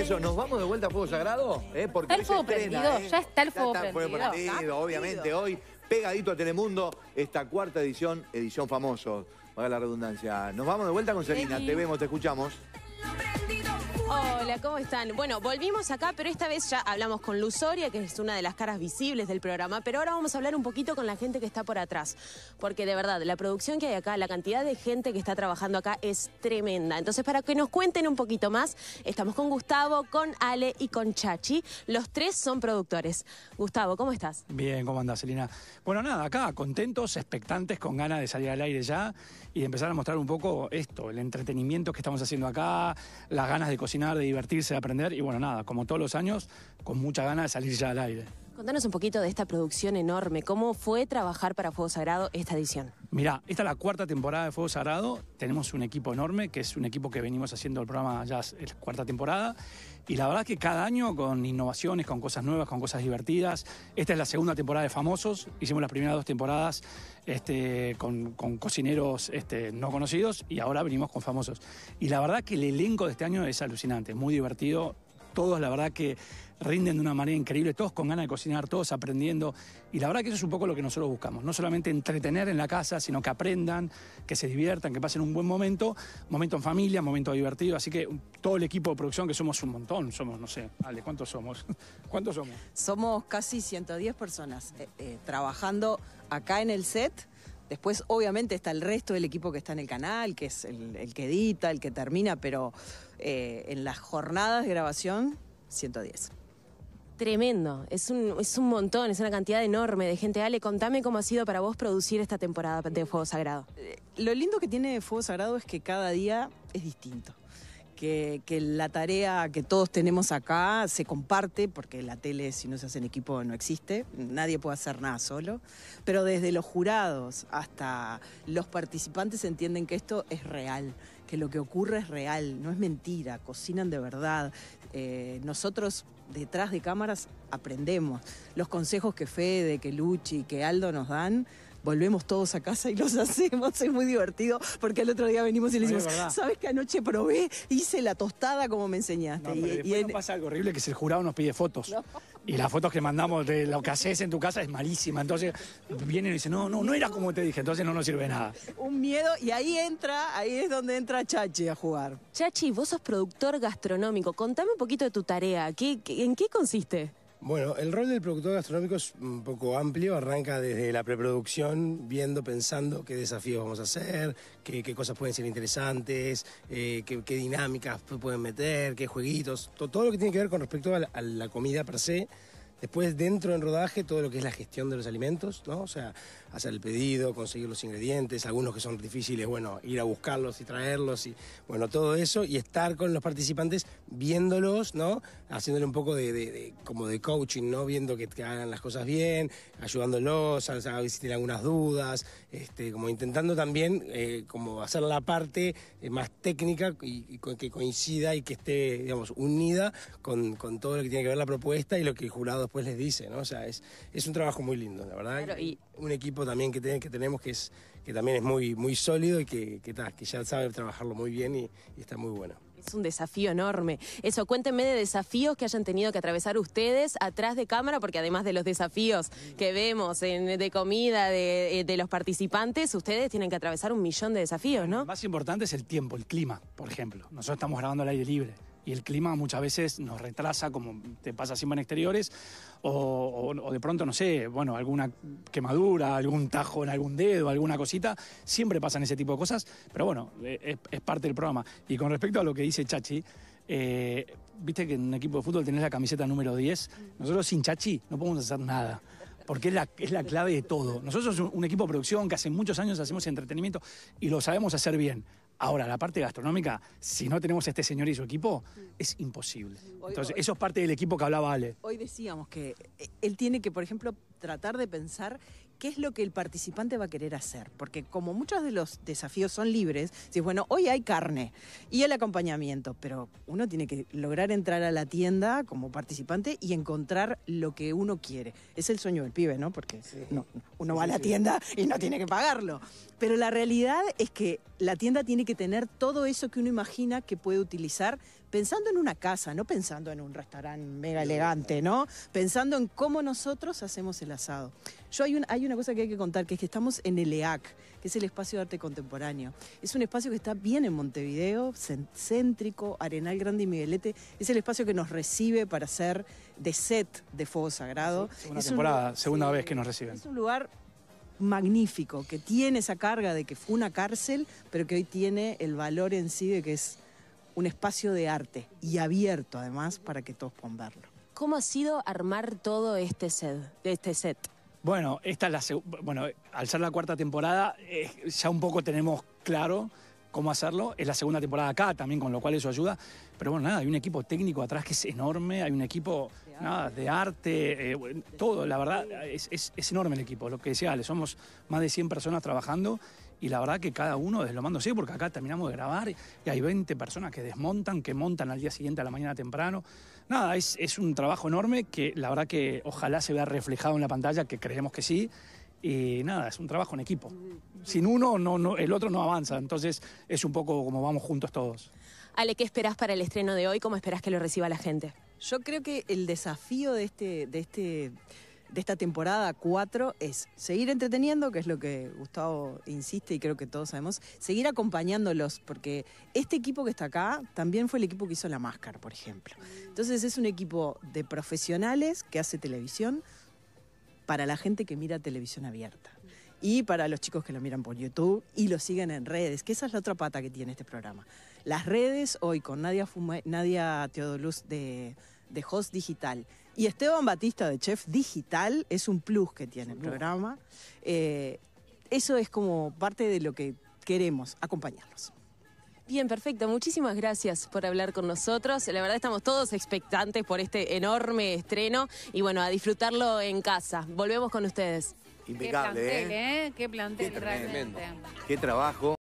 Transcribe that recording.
eso, nos vamos de vuelta a Fuego Sagrado. Porque está el fuego prendido, ya está el fuego ya está prendido. Fuego obviamente, hoy pegadito a Telemundo, esta cuarta edición, edición famoso, para la redundancia. Nos vamos de vuelta con Selina, te vemos, te escuchamos. Hola, ¿cómo están? Bueno, volvimos acá, pero esta vez ya hablamos con Luzoria, que es una de las caras visibles del programa, pero ahora vamos a hablar un poquito con la gente que está por atrás, porque de verdad, la producción que hay acá, la cantidad de gente que está trabajando acá es tremenda. Entonces, para que nos cuenten un poquito más, estamos con Gustavo, con Ale y con Chachi. Los tres son productores. Gustavo, ¿cómo estás? Bien, ¿cómo andás, Selina? Bueno, nada, acá contentos, expectantes, con ganas de salir al aire ya y de empezar a mostrar un poco esto, el entretenimiento que estamos haciendo acá, las ganas de cocinar de divertirse, de aprender y bueno, nada, como todos los años, con mucha ganas de salir ya al aire. Contanos un poquito de esta producción enorme. ¿Cómo fue trabajar para Fuego Sagrado esta edición? Mirá, esta es la cuarta temporada de Fuego Sagrado. Tenemos un equipo enorme, que es un equipo que venimos haciendo el programa ya es cuarta temporada. Y la verdad que cada año con innovaciones, con cosas nuevas, con cosas divertidas. Esta es la segunda temporada de Famosos. Hicimos las primeras dos temporadas este, con, cocineros este, no conocidos y ahora venimos con Famosos. Y la verdad que el elenco de este año es alucinante, muy divertido. Todos, la verdad que rinden de una manera increíble, todos con ganas de cocinar, todos aprendiendo. Y la verdad que eso es un poco lo que nosotros buscamos, no solamente entretener en la casa, sino que aprendan, que se diviertan, que pasen un buen momento, momento en familia, momento divertido. Así que todo el equipo de producción, que somos un montón, somos, no sé, Ale, ¿cuántos somos? ¿Cuántos somos? Somos casi 110 personas eh, eh, trabajando acá en el set. Después, obviamente, está el resto del equipo que está en el canal, que es el, que edita, el que termina, pero eh, en las jornadas de grabación, 110 tremendo, es un, es un montón, es una cantidad enorme de gente. Ale, contame cómo ha sido para vos producir esta temporada de Fuego Sagrado. Eh, lo lindo que tiene Fuego Sagrado es que cada día es distinto. Que, que, la tarea que todos tenemos acá se comparte, porque la tele si no se hace en equipo no existe, nadie puede hacer nada solo, pero desde los jurados hasta los participantes entienden que esto es real que lo que ocurre es real, no es mentira, cocinan de verdad. Eh, nosotros detrás de cámaras aprendemos. Los consejos que Fede, que Luchi, que Aldo nos dan, volvemos todos a casa y los hacemos. Es muy divertido porque el otro día venimos y le decimos, ¿sabes que anoche probé? Hice la tostada como me enseñaste. y, y pasa algo horrible que el jurado nos pide fotos. Y las fotos que mandamos de lo que haces en tu casa es malísima. Entonces vienen y dicen, no, no, no era como te dije, entonces no nos sirve nada. Un miedo, y ahí entra, ahí es donde entra Chachi a jugar. Chachi, vos sos productor gastronómico. Contame un poquito de tu tarea. en qué consiste? Bueno, el rol del productor gastronómico es un poco amplio, arranca desde la preproducción, viendo, pensando qué desafíos vamos a hacer, qué, cosas pueden ser interesantes, eh, qué, dinámicas pueden meter, qué jueguitos, todo lo que tiene que ver con respecto a la, a la comida per se Después, dentro del rodaje, todo lo que es la gestión de los alimentos, ¿no? O sea, hacer el pedido, conseguir los ingredientes, algunos que son difíciles, bueno, ir a buscarlos y traerlos, y bueno, todo eso, y estar con los participantes viéndolos, ¿no? Haciéndole un poco de, como de coaching, ¿no? Viendo que, hagan las cosas bien, ayudándolos, a, si tienen algunas dudas, este, como intentando también eh, como hacer la parte eh, más técnica y, que coincida y que esté, digamos, unida con, con todo lo que tiene que ver la propuesta y lo que el jurado después les dice, ¿no? O sea, es, es un trabajo muy lindo, la verdad. y... Un equipo también que, tenemos que, es, que también es muy, muy sólido y que, que, que ya sabe trabajarlo muy bien y, está muy bueno. Es un desafío enorme. Eso, cuéntenme de desafíos que hayan tenido que atravesar ustedes atrás de cámara, porque además de los desafíos que vemos de comida de, eh, de, los participantes, ustedes tienen que atravesar un millón de desafíos, ¿no? más importante es el tiempo, el clima, por ejemplo. Nosotros estamos grabando al aire libre y el clima muchas veces nos retrasa, como te pasa siempre en exteriores, o, de pronto, no sé, bueno, alguna quemadura, algún tajo en algún dedo, alguna cosita, siempre pasan ese tipo de cosas, pero bueno, e, es, parte del programa. Y con respecto a lo que dice Chachi, eh, viste que en un equipo de fútbol tenés la camiseta número 10, nosotros sin Chachi no podemos hacer nada porque es la, es la, clave de todo. Nosotros somos un, equipo de producción que hace muchos años hacemos entretenimiento y lo sabemos hacer bien. Ahora, la parte gastronómica, si no tenemos a este señor y su equipo, mm. es imposible. Entonces, eso es parte del equipo que hablaba Ale. Hoy decíamos que eh, él tiene que, por ejemplo, tratar de pensar qué es lo que el participante va a querer hacer. Porque como muchos de los desafíos son libres, si bueno, hoy hay carne y el acompañamiento, pero uno tiene que lograr entrar a la tienda como participante y encontrar lo que uno quiere. Es el sueño del pibe, ¿no? Porque uno va a la tienda y no tiene que pagarlo. Pero la realidad es que la tienda tiene que tener todo eso que uno imagina que puede utilizar pensando en una casa, no pensando en un restaurante mega elegante, ¿no? Pensando en cómo nosotros hacemos el asado. Yo hay, hay una cosa que hay que contar, que es que estamos en el EAC, que es el Espacio de Arte Contemporáneo. Es un espacio que está bien en Montevideo, céntrico, Arenal Grande y Miguelete. Es el espacio que nos recibe para hacer de set de Fuego Sagrado. segunda temporada, segunda vez que nos reciben. Es un lugar magnífico, que tiene esa carga de que fue una cárcel, pero que hoy tiene el valor en sí de que es un espacio de arte y abierto además para que todos puedan verlo. ¿Cómo ha sido armar todo este set? Este set? Bueno, esta la bueno, al ser la cuarta temporada eh, ya un poco tenemos claro cómo hacerlo. Es la segunda temporada acá también, con lo cual eso ayuda. Pero bueno, nada, hay un equipo técnico atrás que es enorme, hay un equipo de nada, arte, de arte, eh, todo, la verdad, es, es, es, enorme el equipo. Lo que decía Ale, somos más de 100 personas trabajando y la verdad que cada uno desde lo mando sí, porque acá terminamos de grabar y hay 20 personas que desmontan, que montan al día siguiente a la mañana temprano. Nada, es, es un trabajo enorme que la verdad que ojalá se vea reflejado en la pantalla, que creemos que sí. Y nada, es un trabajo en equipo. Sin uno, no, no, el otro no avanza. Entonces es un poco como vamos juntos todos. Ale, ¿qué esperás para el estreno de hoy? ¿Cómo esperás que lo reciba la gente? Yo creo que el desafío de este, de este de esta temporada 4 es seguir entreteniendo, que es lo que Gustavo insiste y creo que todos sabemos, seguir acompañándolos, porque este equipo que está acá también fue el equipo que hizo La Máscara, por ejemplo. Entonces es un equipo de profesionales que hace televisión para la gente que mira televisión abierta y para los chicos que lo miran por YouTube y lo siguen en redes, que esa es la otra pata que tiene este programa. Las redes hoy con Nadia, Fuma, Nadia Teodoluz de de host digital. Y Esteban Batista de Chef Digital es un plus que tiene el programa. Eh, eso es como parte de lo que queremos, acompañarlos. Bien, perfecto. Muchísimas gracias por hablar con nosotros. La verdad estamos todos expectantes por este enorme estreno y bueno, a disfrutarlo en casa. Volvemos con ustedes. Impecable, ¿eh? ¿eh? Qué plantel, Qué trabajo.